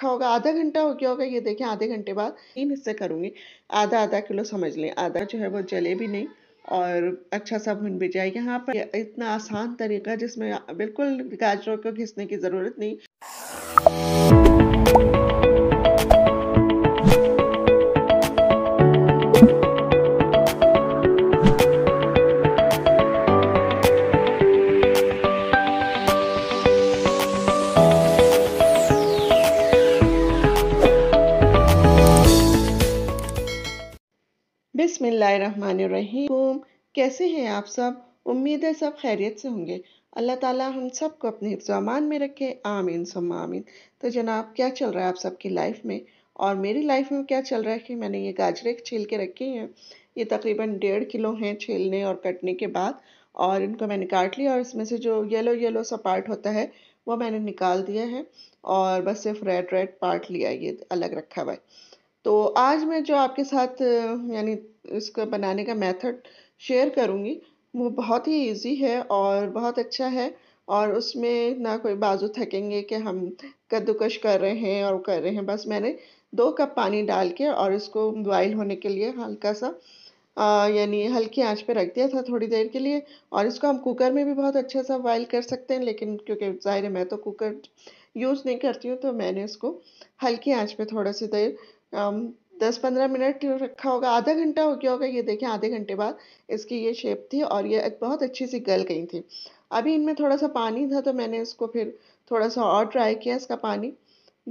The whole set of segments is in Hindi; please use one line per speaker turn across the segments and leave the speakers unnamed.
रखा होगा आधा घंटा हो गया होगा ये देखें आधे घंटे बाद तीन हिस्से करूँगी आधा आधा किलो समझ लें आधा जो है वो जले भी नहीं और अच्छा सा भुन भी जाए यहाँ पर इतना आसान तरीका जिसमें बिल्कुल गाजरों को घिसने की ज़रूरत नहीं बिसमीम कैसे हैं आप सब उम्मीद है सब खैरियत से होंगे अल्लाह ताला हम सब को अपने हिफ्जामान में रखे आमीन सम आमीन तो जनाब क्या चल रहा है आप सबकी लाइफ में और मेरी लाइफ में क्या चल रहा है कि मैंने ये गाजरे छील के रखी हैं ये तकरीबन डेढ़ किलो हैं छीलने और कटने के बाद और इनको मैंने काट लिया और इसमें से जो येलो येलो सा पार्ट होता है वो मैंने निकाल दिया है और बस सिर्फ रेड रेड पार्ट लिया ये अलग रखा हुआ है तो आज मैं जो आपके साथ यानी इसको बनाने का मेथड शेयर करूँगी वो बहुत ही इजी है और बहुत अच्छा है और उसमें ना कोई बाजू थकेंगे कि हम कद्दूकश कर रहे हैं और कर रहे हैं बस मैंने दो कप पानी डाल के और इसको बॉयल होने के लिए हल्का सा यानी हल्की आंच पे रख दिया था थोड़ी देर के लिए और इसको हम कुकर में भी बहुत अच्छे सा बॉयल कर सकते हैं लेकिन क्योंकि ज़ाहिर है मैं तो कुकर यूज़ नहीं करती हूँ तो मैंने इसको हल्की आंच पे थोड़ा सी देर दस पंद्रह मिनट रखा होगा आधा घंटा हो गया होगा ये देखें आधे घंटे बाद इसकी ये शेप थी और ये बहुत अच्छी सी गल गई थी अभी इनमें थोड़ा सा पानी था तो मैंने इसको फिर थोड़ा सा और ट्राई किया इसका पानी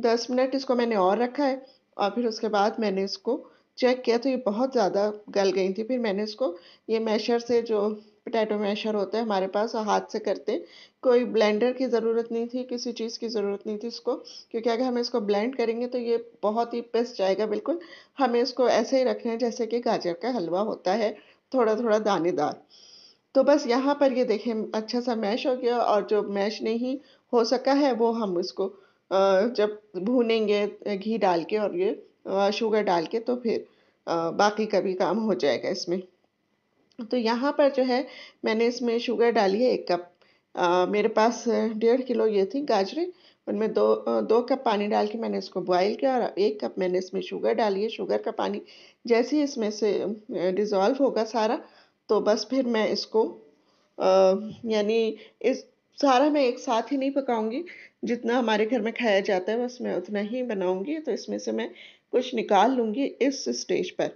दस मिनट इसको मैंने और रखा है और फिर उसके बाद मैंने इसको चेक किया तो ये बहुत ज़्यादा गल गई थी फिर मैंने इसको ये मैशर से जो पोटैटो मैशर होता है हमारे पास हाथ से करते कोई ब्लेंडर की ज़रूरत नहीं थी किसी चीज़ की ज़रूरत नहीं थी इसको क्योंकि अगर हम इसको ब्लेंड करेंगे तो ये बहुत ही पिस जाएगा बिल्कुल हमें इसको ऐसे ही रखना है जैसे कि गाजर का हलवा होता है थोड़ा थोड़ा दानेदार तो बस यहाँ पर ये देखें अच्छा सा मैश हो गया और जो मैश नहीं हो सका है वो हम उसको जब भूनेंगे घी डाल के और ये शुगर डाल के तो फिर बाकी का भी काम हो जाएगा इसमें तो यहाँ पर जो है मैंने इसमें शुगर डाली है एक कप आ, मेरे पास डेढ़ किलो ये थी गाजरें उनमें दो दो कप पानी डाल के मैंने इसको बॉईल किया और एक कप मैंने इसमें शुगर डाली है शुगर का पानी जैसे ही इसमें से डिज़ोल्व होगा सारा तो बस फिर मैं इसको यानी इस सारा मैं एक साथ ही नहीं पकाऊंगी जितना हमारे घर में खाया जाता है बस मैं उतना ही बनाऊंगी तो इसमें से मैं कुछ निकाल लूँगी इस स्टेज पर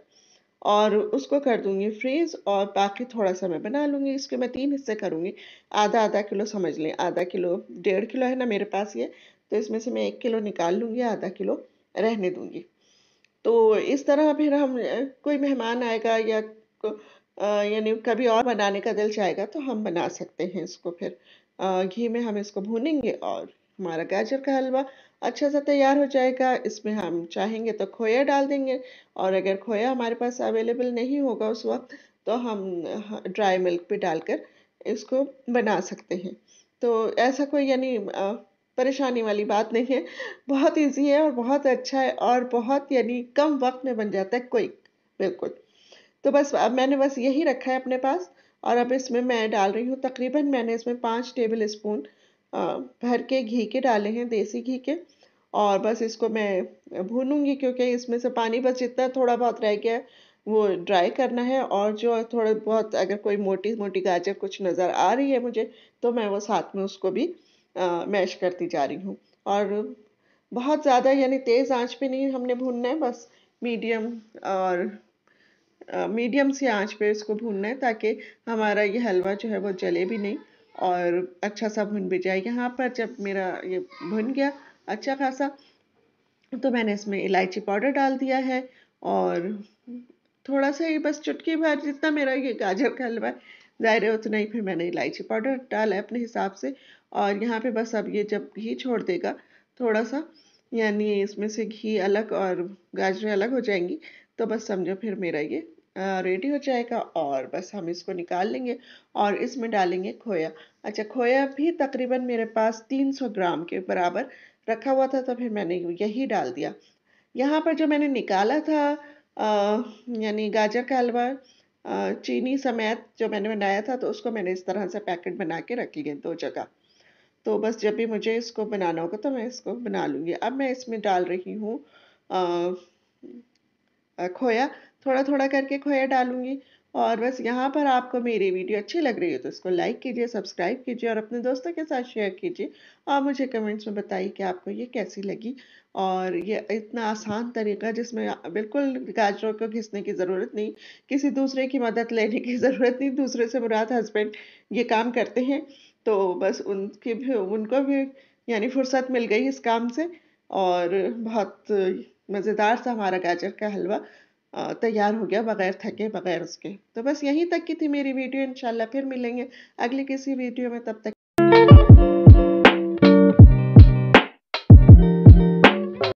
और उसको कर दूंगी फ्रीज और बाकी थोड़ा सा मैं बना लूँगी इसके मैं तीन हिस्से करूँगी आधा आधा किलो समझ लें आधा किलो डेढ़ किलो है ना मेरे पास ये तो इसमें से मैं एक किलो निकाल लूँगी आधा किलो रहने दूँगी तो इस तरह फिर हम कोई मेहमान आएगा या यानी कभी और बनाने का दिल चाहेगा तो हम बना सकते हैं इसको फिर घी में हम इसको भूनेंगे और हमारा गाजर का हलवा अच्छा सा तैयार हो जाएगा इसमें हम चाहेंगे तो खोया डाल देंगे और अगर खोया हमारे पास अवेलेबल नहीं होगा उस वक्त तो हम ड्राई मिल्क भी डालकर इसको बना सकते हैं तो ऐसा कोई यानी परेशानी वाली बात नहीं है बहुत इजी है और बहुत अच्छा है और बहुत यानी कम वक्त में बन जाता है क्विक बिल्कुल तो बस अब मैंने बस यही रखा है अपने पास और अब इसमें मैं डाल रही हूँ तकरीबन मैंने इसमें पाँच टेबल स्पून भर के घी के डाले हैं देसी घी के और बस इसको मैं भूनूंगी क्योंकि इसमें से पानी बस जितना थोड़ा बहुत रह गया है वो ड्राई करना है और जो थोड़ा बहुत अगर कोई मोटी मोटी गाजर कुछ नज़र आ रही है मुझे तो मैं वो साथ में उसको भी आ, मैश करती जा रही हूँ और बहुत ज़्यादा यानी तेज़ आंच पे नहीं हमने भूनना है बस मीडियम और मीडियम सी आंच पे इसको भूनना है ताकि हमारा ये हलवा जो है वो जले भी नहीं और अच्छा सा भुन भी जाए यहाँ पर जब मेरा ये भुन गया अच्छा खासा तो मैंने इसमें इलायची पाउडर डाल दिया है और थोड़ा सा ही बस चुटकी भर जितना मेरा ये गाजर का हलवा है ज़ाहिर है उतना ही फिर मैंने इलायची पाउडर डाला है अपने हिसाब से और यहाँ पे बस अब ये जब घी छोड़ देगा थोड़ा सा यानी इसमें से घी अलग और गाजरें अलग हो जाएंगी तो बस समझो फिर मेरा ये रेडी हो जाएगा और बस हम इसको निकाल लेंगे और इसमें डालेंगे खोया अच्छा खोया भी तकरीबन मेरे पास 300 ग्राम के बराबर रखा हुआ था तो फिर मैंने यही डाल दिया यहाँ पर जो मैंने निकाला था यानी गाजर का हलवा चीनी समेत जो मैंने बनाया था तो उसको मैंने इस तरह से पैकेट बना के रख लिए दो जगह तो बस जब भी मुझे इसको बनाना होगा तो मैं इसको बना लूँगी अब मैं इसमें डाल रही हूँ खोया थोड़ा थोड़ा करके खोया डालूंगी और बस यहाँ पर आपको मेरी वीडियो अच्छी लग रही हो तो इसको लाइक कीजिए सब्सक्राइब कीजिए और अपने दोस्तों के साथ शेयर कीजिए और मुझे कमेंट्स में बताइए कि आपको ये कैसी लगी और ये इतना आसान तरीका जिसमें बिल्कुल गाजरों को घिसने की ज़रूरत नहीं किसी दूसरे की मदद लेने की ज़रूरत नहीं दूसरे से मुराद हस्बैंड ये काम करते हैं तो बस उनकी भी उनको भी यानी फुर्सत मिल गई इस काम से और बहुत मज़ेदार सा हमारा गाजर का हलवा तैयार हो गया बग़ैर थके बग़ैर उसके तो बस यहीं तक की थी मेरी वीडियो इनशाला फिर मिलेंगे अगली किसी वीडियो में तब तक